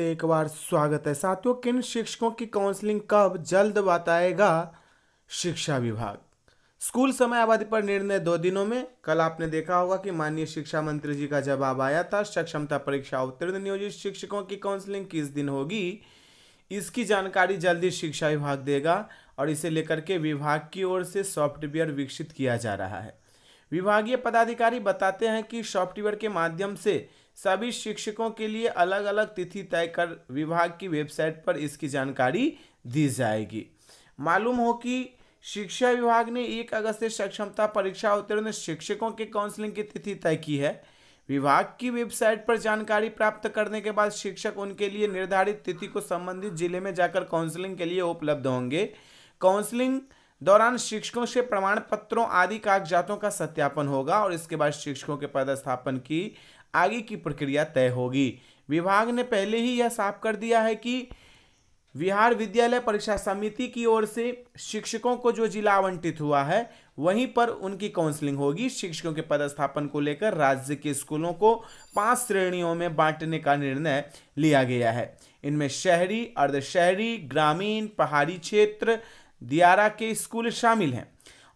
एक बार स्वागत है साथियों किन शिक्षकों की काउंसलिंग कब जल्द बताएगा शिक्षा विभाग स्कूल समय अवधि पर निर्णय दो दिनों में कल आपने देखा होगा कि माननीय शिक्षा मंत्री जी का जवाब आया था सक्षमता परीक्षा उत्तीर्ण नियोजित शिक्षकों की काउंसलिंग किस दिन होगी इसकी जानकारी जल्दी शिक्षा विभाग देगा और इसे लेकर के विभाग की ओर से सॉफ्टवेयर विकसित किया जा रहा है विभागीय पदाधिकारी बताते हैं कि सॉफ्टवेयर के माध्यम से सभी शिक्षकों के लिए अलग अलग तिथि तय कर विभाग की वेबसाइट पर इसकी जानकारी दी जाएगी मालूम हो कि शिक्षा विभाग ने एक अगस्त से सक्षमता परीक्षा उत्तीर्ण शिक्षकों के काउंसलिंग की तिथि तय की है विभाग की वेबसाइट पर जानकारी प्राप्त करने के बाद शिक्षक उनके लिए निर्धारित तिथि को संबंधित जिले में जाकर काउंसलिंग के लिए उपलब्ध होंगे काउंसलिंग दौरान शिक्षकों से प्रमाण पत्रों आदि कागजातों का सत्यापन होगा और इसके बाद शिक्षकों के पदस्थापन की आगे की प्रक्रिया तय होगी विभाग ने पहले ही यह साफ कर दिया है कि बिहार विद्यालय परीक्षा समिति की ओर से शिक्षकों को जो जिला आवंटित हुआ है वहीं पर उनकी काउंसलिंग होगी शिक्षकों के पदस्थापन को लेकर राज्य के स्कूलों को पांच श्रेणियों में बांटने का निर्णय लिया गया है इनमें शहरी अर्धशहरी ग्रामीण पहाड़ी क्षेत्र दियारा के स्कूल शामिल हैं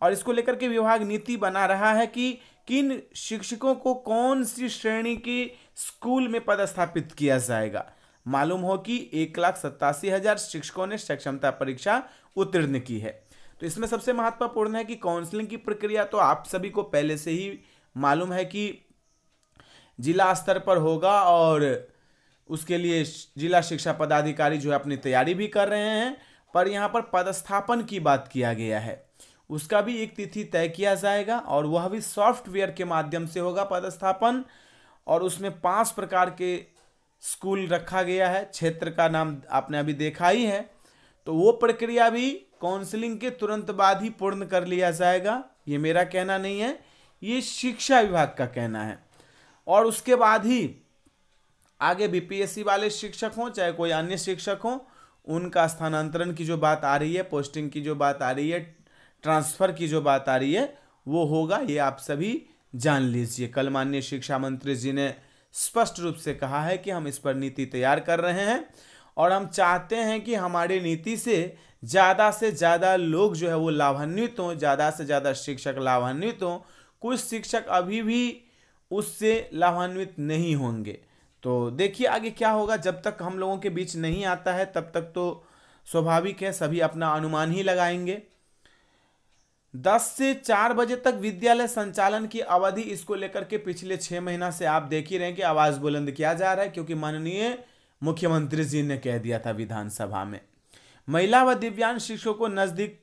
और इसको लेकर के विभाग नीति बना रहा है कि किन शिक्षकों को कौन सी श्रेणी के स्कूल में पदस्थापित किया जाएगा मालूम हो कि एक लाख सत्तासी हजार शिक्षकों ने सक्षमता परीक्षा उत्तीर्ण की है तो इसमें सबसे महत्वपूर्ण है कि काउंसलिंग की प्रक्रिया तो आप सभी को पहले से ही मालूम है कि जिला स्तर पर होगा और उसके लिए जिला शिक्षा पदाधिकारी जो है अपनी तैयारी भी कर रहे हैं पर यहाँ पर पदस्थापन की बात किया गया है उसका भी एक तिथि तय किया जाएगा और वह भी सॉफ्टवेयर के माध्यम से होगा पदस्थापन और उसमें पांच प्रकार के स्कूल रखा गया है क्षेत्र का नाम आपने अभी देखा ही है तो वो प्रक्रिया भी काउंसलिंग के तुरंत बाद ही पूर्ण कर लिया जाएगा ये मेरा कहना नहीं है ये शिक्षा विभाग का कहना है और उसके बाद ही आगे बीपीएससी वाले शिक्षक हों चाहे कोई अन्य शिक्षक हों उनका स्थानांतरण की जो बात आ रही है पोस्टिंग की जो बात आ रही है ट्रांसफ़र की जो बात आ रही है वो होगा ये आप सभी जान लीजिए कल माननीय शिक्षा मंत्री जी ने स्पष्ट रूप से कहा है कि हम इस पर नीति तैयार कर रहे हैं और हम चाहते हैं कि हमारी नीति से ज़्यादा से ज़्यादा लोग जो है वो लाभान्वित हों ज़्यादा से ज़्यादा शिक्षक लाभान्वित हों कुछ शिक्षक अभी भी उससे लाभान्वित नहीं होंगे तो देखिए आगे क्या होगा जब तक हम लोगों के बीच नहीं आता है तब तक तो स्वाभाविक है सभी अपना अनुमान ही लगाएंगे 10 से 4 बजे तक विद्यालय संचालन की अवधि इसको लेकर के पिछले छह महीना से आप देख ही रहे हैं कि आवाज़ बुलंद किया जा रहा है क्योंकि माननीय मुख्यमंत्री जी ने कह दिया था विधानसभा में महिला व दिव्यांग शिक्षकों को नज़दीक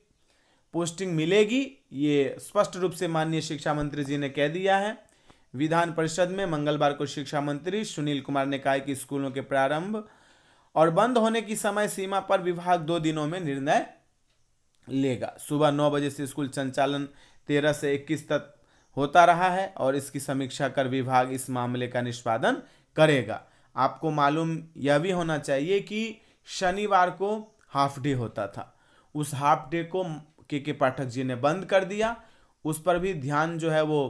पोस्टिंग मिलेगी ये स्पष्ट रूप से माननीय शिक्षा मंत्री जी ने कह दिया है विधान परिषद में मंगलवार को शिक्षा मंत्री सुनील कुमार ने कहा कि स्कूलों के प्रारंभ और बंद होने की समय सीमा पर विभाग दो दिनों में निर्णय लेगा सुबह नौ बजे से स्कूल संचालन तेरह से इक्कीस तक होता रहा है और इसकी समीक्षा कर विभाग इस मामले का निष्पादन करेगा आपको मालूम यह भी होना चाहिए कि शनिवार को हाफ डे होता था उस हाफ डे को के के पाठक जी ने बंद कर दिया उस पर भी ध्यान जो है वो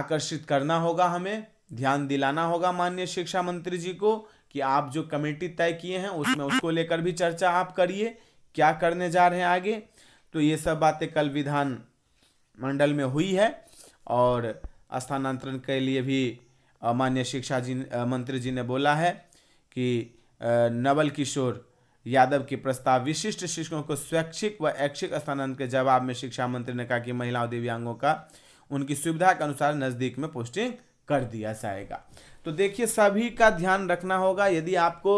आकर्षित करना होगा हमें ध्यान दिलाना होगा माननीय शिक्षा मंत्री जी को कि आप जो कमेटी तय किए हैं उसमें उसको लेकर भी चर्चा आप करिए क्या करने जा रहे हैं आगे तो ये सब बातें कल विधान मंडल में हुई है और स्थानांतरण के लिए भी मान्य शिक्षा जी मंत्री जी ने बोला है कि नवल किशोर यादव के प्रस्ताव विशिष्ट शिक्षकों को स्वैच्छिक व ऐच्छिक स्थानांतरण के जवाब में शिक्षा मंत्री ने कहा कि महिलाओं दिव्यांगों का उनकी सुविधा के अनुसार नज़दीक में पोस्टिंग कर दिया जाएगा तो देखिए सभी का ध्यान रखना होगा यदि आपको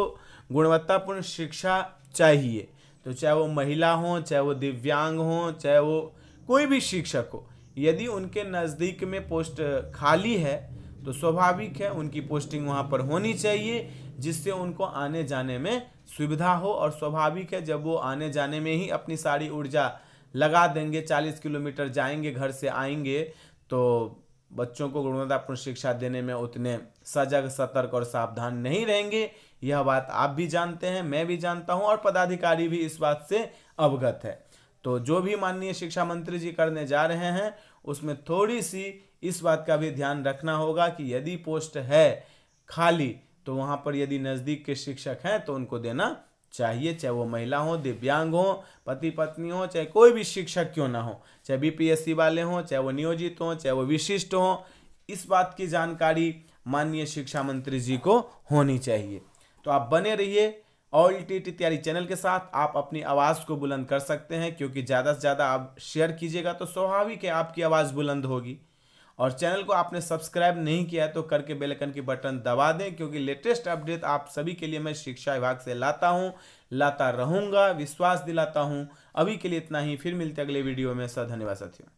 गुणवत्तापूर्ण शिक्षा चाहिए तो चाहे वो महिला हों चाहे वो दिव्यांग हों चाहे वो कोई भी शिक्षक हो यदि उनके नज़दीक में पोस्ट खाली है तो स्वाभाविक है उनकी पोस्टिंग वहाँ पर होनी चाहिए जिससे उनको आने जाने में सुविधा हो और स्वाभाविक है जब वो आने जाने में ही अपनी सारी ऊर्जा लगा देंगे चालीस किलोमीटर जाएंगे घर से आएंगे तो बच्चों को गुणवत्तापूर्ण शिक्षा देने में उतने सजग सतर्क और सावधान नहीं रहेंगे यह बात आप भी जानते हैं मैं भी जानता हूं और पदाधिकारी भी इस बात से अवगत है तो जो भी माननीय शिक्षा मंत्री जी करने जा रहे हैं उसमें थोड़ी सी इस बात का भी ध्यान रखना होगा कि यदि पोस्ट है खाली तो वहाँ पर यदि नज़दीक के शिक्षक हैं तो उनको देना चाहिए चाहे वो महिला हो दिव्यांग हो पति पत्नी हो चाहे कोई भी शिक्षक क्यों ना हो चाहे बीपीएससी वाले हों चाहे वो नियोजित हों चाहे वो विशिष्ट हों इस बात की जानकारी माननीय शिक्षा मंत्री जी को होनी चाहिए तो आप बने रहिए ऑल टी टी तैयारी चैनल के साथ आप अपनी आवाज़ को बुलंद कर सकते हैं क्योंकि ज़्यादा से ज़्यादा आप शेयर कीजिएगा तो स्वाभाविक है आपकी आवाज़ बुलंद होगी और चैनल को आपने सब्सक्राइब नहीं किया है तो करके बेलकन की बटन दबा दें क्योंकि लेटेस्ट अपडेट आप सभी के लिए मैं शिक्षा विभाग से लाता हूँ लाता रहूँगा विश्वास दिलाता हूँ अभी के लिए इतना ही फिर मिलते अगले वीडियो में सर धन्यवाद साथियों